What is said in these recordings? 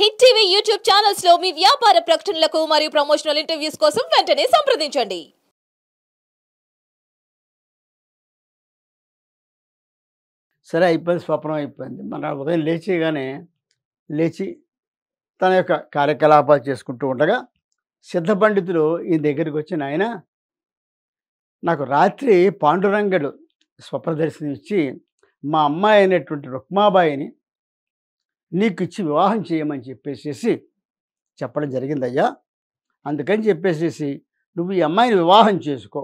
hit TV YouTube channels లో మీ వ్యాపార ప్రకటనలకు మరియు ప్రమోషనల్ ఇంటర్వ్యూస్ కోసం వెంటనే సంప్రదించండి సరే అయిపోయింది స్వప్నం అయిపోయింది మన ఉదయం లేచిగానే లేచి తన యొక్క కార్యకలాపాలు చేసుకుంటూ ఉండగా సిద్ధ పండితులు ఈ దగ్గరికి వచ్చిన ఆయన నాకు రాత్రి పాండురంగడు స్వప్న దర్శనం ఇచ్చి మా అమ్మాయి అయినటువంటి రుక్మాబాయిని నీకు ఇచ్చి వివాహం చేయమని చెప్పేసేసి చెప్పడం జరిగిందయ్యా అందుకని చెప్పేసేసి నువ్వు ఈ అమ్మాయిని వివాహం చేసుకో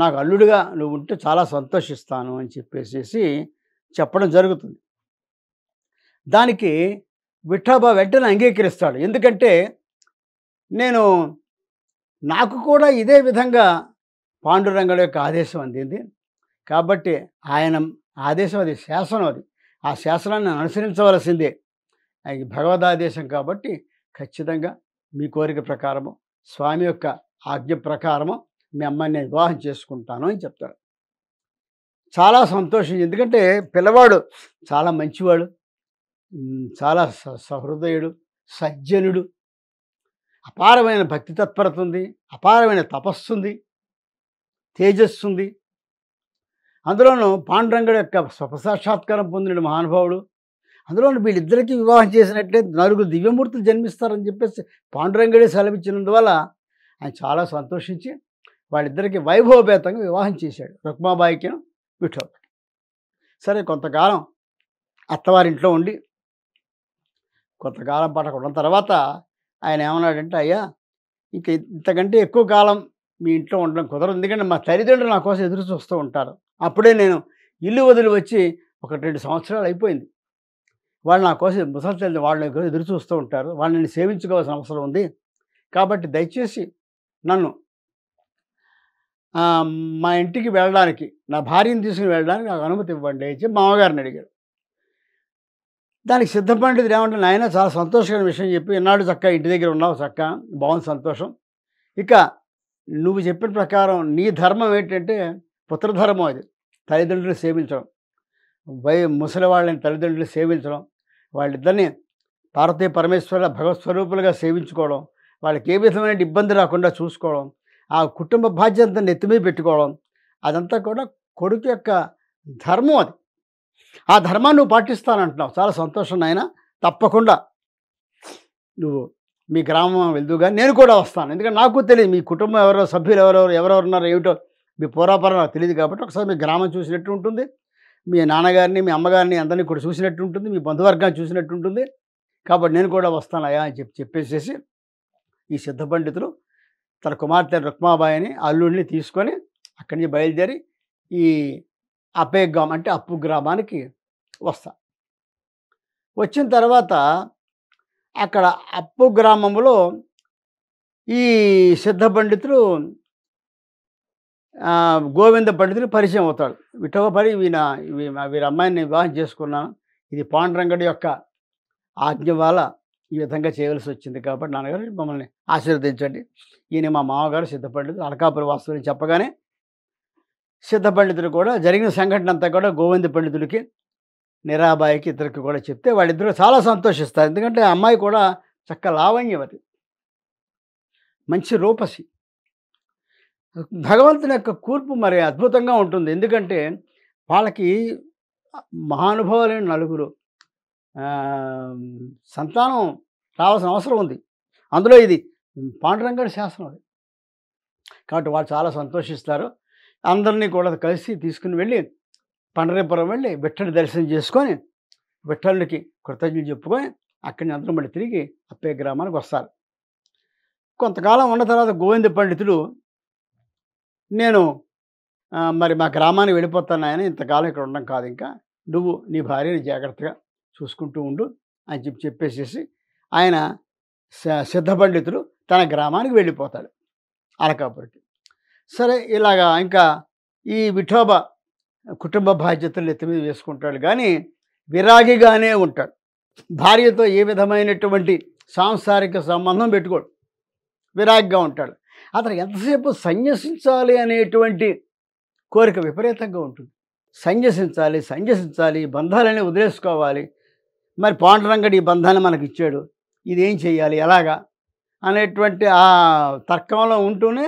నాకు అల్లుడిగా నువ్వు ఉంటే చాలా సంతోషిస్తాను అని చెప్పేసేసి చెప్పడం జరుగుతుంది దానికి విఠాబా వెంటనే అంగీకరిస్తాడు ఎందుకంటే నేను నాకు కూడా ఇదే విధంగా పాండురంగుల యొక్క ఆదేశం అందింది కాబట్టి ఆయన ఆదేశం అది శాసనం అది ఆ శాసనాన్ని అనుసరించవలసిందే భగవదాదేశం కాబట్టి ఖచ్చితంగా మీ కోరిక ప్రకారము స్వామి యొక్క ఆజ్ఞ ప్రకారము మీ అమ్మాయిని నేను వివాహం చేసుకుంటాను అని చెప్తాడు చాలా సంతోషం ఎందుకంటే పిల్లవాడు చాలా మంచివాడు చాలా సహృదయుడు సజ్జనుడు అపారమైన భక్తి తత్పరత ఉంది అపారమైన తపస్సు ఉంది తేజస్సు ఉంది అందులోనూ పాండురంగుడు యొక్క స్వపసాక్షాత్కారం పొందిన మహానుభావుడు అందులోనూ వీళ్ళిద్దరికీ వివాహం చేసినట్లే నలుగురు దివ్యమూర్తులు జన్మిస్తారని చెప్పేసి పాండురంగుడే సెలవిచ్చినందువల్ల ఆయన చాలా సంతోషించి వాళ్ళిద్దరికీ వైభవపేతంగా వివాహం చేశాడు రుక్మాబాయికిను విఠో సరే కొంతకాలం అత్తవారింట్లో ఉండి కొంతకాలం పాట ఉన్న తర్వాత ఆయన ఏమన్నాడంటే అయ్యా ఇంకా ఇంతకంటే ఎక్కువ కాలం మీ ఇంట్లో ఉండడం కుదరదు ఎందుకంటే మా తల్లిదండ్రులు నా కోసం ఎదురు చూస్తూ ఉంటారు అప్పుడే నేను ఇల్లు వదిలి వచ్చి ఒక రెండు సంవత్సరాలు అయిపోయింది వాళ్ళు నా కోసం ముసలి వాళ్ళ కోసం ఎదురు చూస్తూ ఉంటారు వాళ్ళని సేవించుకోవాల్సిన అవసరం ఉంది కాబట్టి దయచేసి నన్ను మా ఇంటికి వెళ్ళడానికి నా భార్యను తీసుకుని వెళ్ళడానికి నాకు అనుమతి ఇవ్వండి అని చెప్పి మామగారిని అడిగారు దానికి సిద్ధపండితుడు ఏమంటే నాయన చాలా సంతోషకరమైన విషయం చెప్పి ఇన్నాడు చక్క ఇంటి దగ్గర ఉన్నావు చక్క బాగుంది సంతోషం ఇక నువ్వు చెప్పిన ప్రకారం నీ ధర్మం ఏంటంటే పుత్రధర్మం అది తల్లిదండ్రులు సేవించడం వై ముసలి వాళ్ళని తల్లిదండ్రులు సేవించడం వాళ్ళిద్దరిని పార్వతీ పరమేశ్వర భగవత్ స్వరూపులుగా సేవించుకోవడం వాళ్ళకి ఏ విధమైన ఇబ్బంది రాకుండా చూసుకోవడం ఆ కుటుంబ బాధ్యత నెత్తిమీ పెట్టుకోవడం అదంతా కూడా కొడుకు యొక్క ధర్మం అది ఆ ధర్మాన్ని నువ్వు పాటిస్తానంటున్నావు చాలా సంతోషం నాయన తప్పకుండా నువ్వు మీ గ్రామం వెళ్దుగా నేను కూడా వస్తాను ఎందుకంటే నాకు తెలియదు మీ కుటుంబం ఎవరో సభ్యులు ఎవరెవరు ఎవరెవరు ఉన్నారో ఏమిటో మీ పూర్వపరం నాకు తెలియదు కాబట్టి ఒకసారి మీ గ్రామం చూసినట్టు ఉంటుంది మీ నాన్నగారిని మీ అమ్మగారిని అందరినీ కూడా చూసినట్టు ఉంటుంది మీ బంధువర్గాన్ని చూసినట్టు ఉంటుంది కాబట్టి నేను కూడా అయా అని చెప్పి చెప్పేసేసి ఈ సిద్ధ పండితులు తన కుమార్తె అని అల్లుడిని తీసుకొని అక్కడి నుంచి బయలుదేరి ఈ అపే గ్రామం అంటే అప్పు గ్రామానికి వస్తా వచ్చిన తర్వాత అక్కడ అప్పు గ్రామంలో ఈ సిద్ధ పండితులు గోవింద పండితుని పరిచయం అవుతాడు విఠోపరి వీన వీరి అమ్మాయిని వివాహం చేసుకున్నాను ఇది పాండురంగడి యొక్క ఆజ్ఞ వల్ల ఈ విధంగా చేయవలసి వచ్చింది కాబట్టి నాన్నగారు మమ్మల్ని ఆశీర్వదించండి ఈయన మా మామగారు సిద్ధపండితుడు అలకాపురి వాస్తువుని చెప్పగానే సిద్ధపండితుడు కూడా జరిగిన సంఘటన అంతా కూడా గోవింద పండితుడికి నిరాబాయికి ఇద్దరికి కూడా చెప్తే వాళ్ళిద్దరూ చాలా సంతోషిస్తారు ఎందుకంటే అమ్మాయి కూడా చక్క లావణ్యవతి మంచి రూపసి భగవంతుని యొక్క కూర్పు మరి అద్భుతంగా ఉంటుంది ఎందుకంటే వాళ్ళకి మహానుభావులైన నలుగురు సంతానం రావాల్సిన అవసరం ఉంది అందులో ఇది పాండురంగడి శాసనం అది కాబట్టి వాళ్ళు చాలా సంతోషిస్తారు అందరినీ కూడా కలిసి తీసుకుని వెళ్ళి పండరీపురం వెళ్ళి బిట్టడి దర్శనం చేసుకొని విఠ్ఠళ్ళకి కృతజ్ఞతలు చెప్పుకొని అక్కడి నుంచి అందరూ మళ్ళీ తిరిగి అప్పే గ్రామానికి వస్తారు కొంతకాలం ఉన్న తర్వాత గోవింద పండితుడు నేను మరి మా గ్రామానికి వెళ్ళిపోతాను ఆయన ఇంతకాలం ఇక్కడ ఉండడం కాదు ఇంకా నువ్వు నీ భార్యని జాగ్రత్తగా చూసుకుంటూ ఉండు అని చెప్పి చెప్పేసేసి ఆయన సిద్ధ పండితుడు తన గ్రామానికి వెళ్ళిపోతాడు అలకాపురికి సరే ఇలాగా ఇంకా ఈ విఠోబ కుటుంబ బాధ్యతలు ఎత్తి మీద వేసుకుంటాడు కానీ విరాగిగానే ఉంటాడు భార్యతో ఏ విధమైనటువంటి సాంసారిక సంబంధం పెట్టుకోడు విరాగిగా ఉంటాడు అతను ఎంతసేపు సన్యసించాలి అనేటువంటి కోరిక విపరీతంగా ఉంటుంది సన్యసించాలి సంజసించాలి బంధాలని వదిలేసుకోవాలి మరి పాండరంగడి ఈ బంధాన్ని మనకి ఇచ్చాడు ఇది ఏం చేయాలి ఎలాగా అనేటువంటి ఆ తర్కంలో ఉంటూనే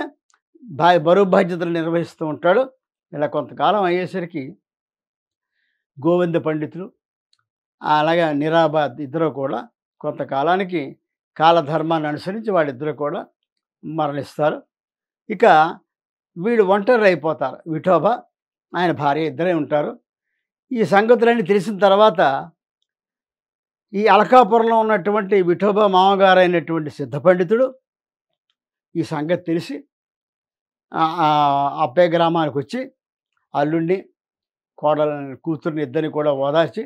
బా బరువు బాధ్యతలు నిర్వహిస్తూ ఉంటాడు ఇలా కొంతకాలం అయ్యేసరికి గోవింద పండితులు అలాగే నిరాబాద్ ఇద్దరు కూడా కొంతకాలానికి కాలధర్మాన్ని అనుసరించి వాళ్ళిద్దరు కూడా మరణిస్తారు ఇక వీడు ఒంటరి అయిపోతారు విఠోబా ఆయన భార్య ఇద్దరే ఉంటారు ఈ సంగతులన్నీ తెలిసిన తర్వాత ఈ అలకాపురంలో ఉన్నటువంటి విఠోబా మామగారైనటువంటి సిద్ధ పండితుడు ఈ సంగతి తెలిసి అప్పే గ్రామానికి వచ్చి అల్లుండి కోడలని కూతుర్ని ఇద్దరిని కూడా ఓదార్చి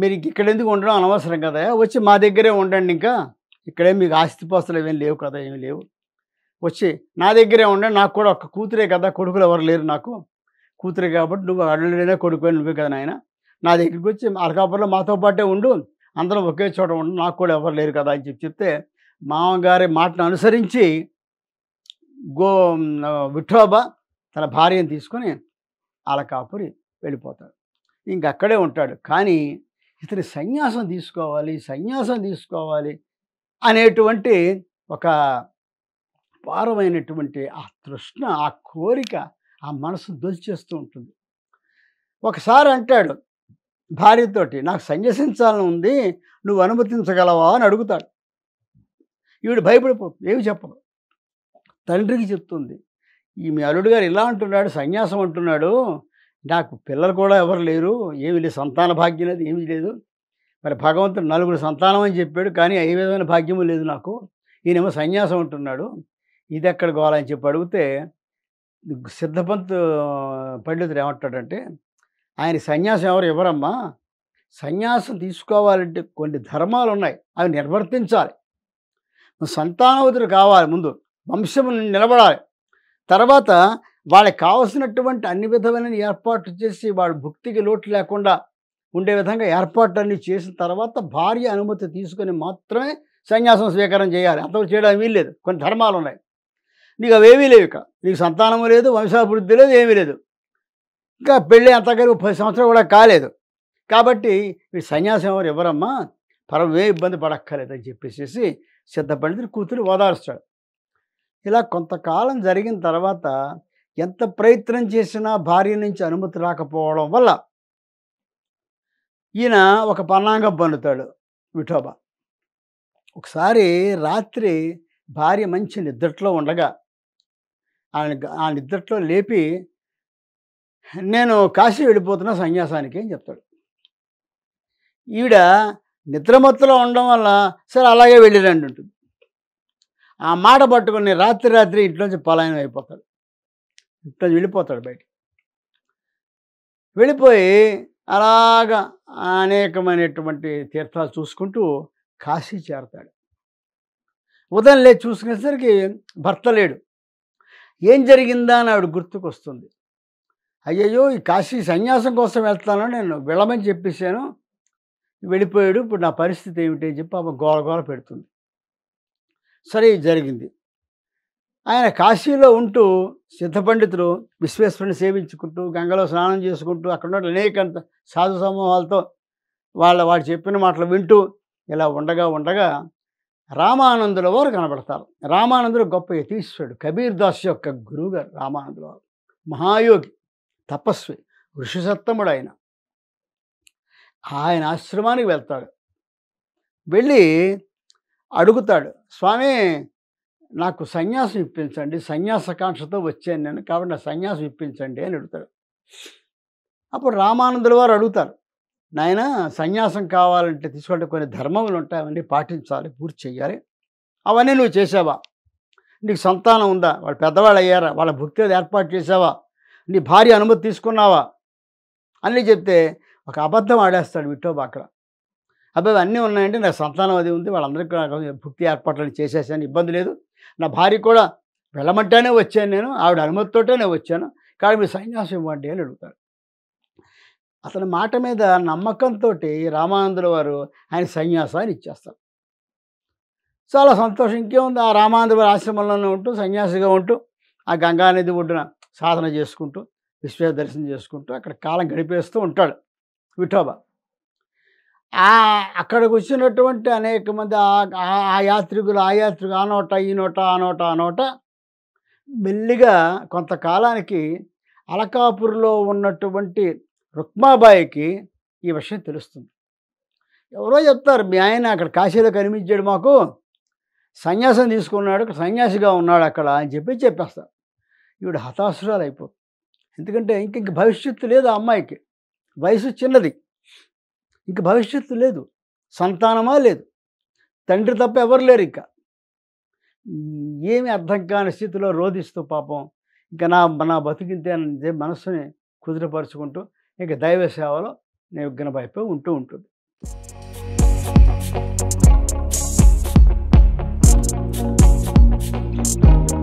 మీరు ఇక్కడెందుకు ఉండడం అనవసరం కదా వచ్చి మా దగ్గరే ఉండండి ఇంకా ఇక్కడే మీకు ఆస్తిపాస్తులు ఏమేమి లేవు కదా ఏమి లేవు వచ్చి నా దగ్గరే ఉండే నాకు కూడా ఒక కూతురే కదా కొడుకులు ఎవరు లేరు నాకు కూతురే కాబట్టి నువ్వు అడలేనా కొడుకు నువ్వే కదా నాయన నా దగ్గరికి వచ్చి అరకాపురంలో మాతో పాటే ఉండు అందరం ఒకే చోట ఉండు నాకు కూడా ఎవరు లేరు కదా అని చెప్పి చెప్తే మామగారి మాటను అనుసరించి గో విఠోబా తన భార్యను తీసుకొని అలకాపురి వెళ్ళిపోతాడు ఇంకక్కడే ఉంటాడు కానీ ఇతని సన్యాసం తీసుకోవాలి సన్యాసం తీసుకోవాలి అనేటువంటి ఒక పారమైనటువంటి ఆ తృష్ణ ఆ కోరిక ఆ మనసు దొలిచేస్తూ ఉంటుంది ఒకసారి అంటాడు భార్యతోటి నాకు సన్యసించాలని ఉంది నువ్వు అనుమతించగలవా అని అడుగుతాడు ఈవిడు భయపడిపోతుంది ఏమి చెప్పదు తండ్రికి చెప్తుంది ఈ మీ అల్లుడు గారు ఇలా అంటున్నాడు సన్యాసం అంటున్నాడు నాకు పిల్లలు కూడా ఎవరు లేరు ఏమి లేదు సంతాన భాగ్యం లేదు ఏమీ లేదు మరి భగవంతుడు నలుగురు సంతానం అని చెప్పాడు కానీ ఏ విధమైన భాగ్యము లేదు నాకు ఈయనేమో సన్యాసం ఉంటున్నాడు ఇది ఎక్కడ కావాలని చెప్పి అడిగితే సిద్ధపంత్ పండితుడు ఏమంటాడంటే ఆయన సన్యాసం ఎవరు ఇవ్వరమ్మా సన్యాసం తీసుకోవాలంటే కొన్ని ధర్మాలు ఉన్నాయి అవి నిర్వర్తించాలి సంతానవతులు కావాలి ముందు వంశం నిలబడాలి తర్వాత వాళ్ళకి కావలసినటువంటి అన్ని విధమైన ఏర్పాట్లు చేసి వాడు భుక్తికి లోటు లేకుండా ఉండే విధంగా ఏర్పాట్లన్నీ చేసిన తర్వాత భార్య అనుమతి తీసుకొని మాత్రమే సన్యాసం స్వీకారం చేయాలి అంతవరకు చేయడం ఏమీ లేదు కొన్ని ధర్మాలు ఉన్నాయి నీకు అవేమీ లేవు ఇక నీకు సంతానం లేదు వంశాభివృద్ధి లేదు ఏమీ లేదు ఇంకా పెళ్ళి అంతకరకు పది సంవత్సరాలు కూడా కాలేదు కాబట్టి మీ సన్యాసం ఎవరు ఎవరమ్మా పరం ఏ ఇబ్బంది పడక్కర్లేదు అని చెప్పేసి సిద్ధపడితుడు కూతురు ఓదారుస్తాడు ఇలా కొంతకాలం జరిగిన తర్వాత ఎంత ప్రయత్నం చేసినా భార్య నుంచి అనుమతి రాకపోవడం వల్ల ఈయన ఒక పన్నాంగం పన్నుతాడు విఠోబా ఒకసారి రాత్రి భార్య మంచి నిద్రలో ఉండగా ఆయన ఆ నిద్రట్లో లేపి నేను కాశీ వెళ్ళిపోతున్నా సన్యాసానికి అని చెప్తాడు ఈవిడ నిద్రమత్తులో ఉండడం వల్ల సరే అలాగే వెళ్ళిరండి ఉంటుంది ఆ మాట పట్టుకుని రాత్రి రాత్రి ఇంట్లోంచి పలాయనం అయిపోతాడు ఇంట్లోంచి వెళ్ళిపోతాడు బయట వెళ్ళిపోయి అలాగా అనేకమైనటువంటి తీర్థాలు చూసుకుంటూ కాశీ చేరతాడు ఉదయం లేదు చూసుకునేసరికి భర్త లేడు ఏం జరిగిందా అని ఆవిడ గుర్తుకొస్తుంది అయ్యయ్యో ఈ కాశీ సన్యాసం కోసం వెళ్తాను నేను వెళ్ళమని చెప్పేశాను వెళ్ళిపోయాడు ఇప్పుడు నా పరిస్థితి ఏమిటి అని చెప్పి ఆమె గోల గోల పెడుతుంది సరే జరిగింది ఆయన కాశీలో ఉంటూ సిద్ధపండితులు విశ్వేశ్వరుని సేవించుకుంటూ గంగలో స్నానం చేసుకుంటూ అక్కడ ఉన్న అనేక సాధు సమూహాలతో వాళ్ళ వాడు చెప్పిన మాటలు వింటూ ఇలా ఉండగా ఉండగా రామానందుల వారు కనబడతారు రామానందుడు గొప్ప యతీశ్వరుడు కబీర్ దాస్ యొక్క గురువుగారు రామానందుల వారు మహాయోగి తపస్వి ఋషిసత్తముడు ఆయన ఆయన ఆశ్రమానికి వెళ్తాడు వెళ్ళి అడుగుతాడు స్వామి నాకు సన్యాసం ఇప్పించండి సన్యాసకాంక్షతో వచ్చాను నేను కాబట్టి నా సన్యాసం ఇప్పించండి అని అడుగుతాడు అప్పుడు రామానందుల వారు అడుగుతారు నాయన సన్యాసం కావాలంటే తీసుకుంటే కొన్ని ధర్మములు ఉంటాయి అవన్నీ పాటించాలి పూర్తి చేయాలి అవన్నీ నువ్వు చేసావా నీకు సంతానం ఉందా వాళ్ళు పెద్దవాళ్ళు అయ్యారా వాళ్ళ భక్తి ఏర్పాటు చేసావా నీ భార్య అనుమతి తీసుకున్నావా అన్నీ చెప్తే ఒక అబద్ధం ఆడేస్తాడు విట్టో బాక్ర అబ్బాయి అన్నీ ఉన్నాయండి నాకు సంతానం అది ఉంది వాళ్ళందరికీ నాకు భక్తి ఏర్పాట్లను చేసేసాను ఇబ్బంది లేదు నా భార్య కూడా వెళ్ళమంటేనే వచ్చాను నేను ఆవిడ అనుమతితోటే నేను వచ్చాను కానీ మీరు సన్యాసం ఇవ్వండి అని అడుగుతాడు అతని మాట మీద నమ్మకంతో రామానందుల వారు ఆయన సన్యాసాన్ని ఇచ్చేస్తారు చాలా సంతోషం ఇంకేముంది ఆ రామానందుల ఆశ్రమంలోనే ఉంటూ సన్యాసిగా ఉంటూ ఆ గంగానది ఒడ్డున సాధన చేసుకుంటూ విశ్వ దర్శనం చేసుకుంటూ అక్కడ కాలం గడిపేస్తూ ఉంటాడు విఠోబా అక్కడ కూర్చున్నటువంటి అనేక మంది ఆ యాత్రికులు ఆ యాత్రికులు ఆ నోట ఈ నోట ఆ నోట ఆ నోట మెల్లిగా కొంతకాలానికి అలకాపూర్లో ఉన్నటువంటి రుక్మాబాయికి ఈ విషయం తెలుస్తుంది ఎవరో చెప్తారు మీ ఆయన అక్కడ కాశీలో కనిపించాడు మాకు సన్యాసం తీసుకున్నాడు సన్యాసిగా ఉన్నాడు అక్కడ అని చెప్పి చెప్పేస్తారు ఈవిడ హతాశురాలు అయిపోతుంది ఎందుకంటే ఇంక భవిష్యత్తు లేదు ఆ అమ్మాయికి వయసు చిన్నది ఇంక భవిష్యత్తు లేదు సంతానమా లేదు తండ్రి తప్ప ఎవరు లేరు ఇంకా ఏమి అర్థం కాని స్థితిలో రోధిస్తూ పాపం ఇంకా నా నా బతికింతే అనే మనస్సుని కుదిరపరుచుకుంటూ ఇంక దైవ సేవలో భయపై ఉంటూ ఉంటుంది thank you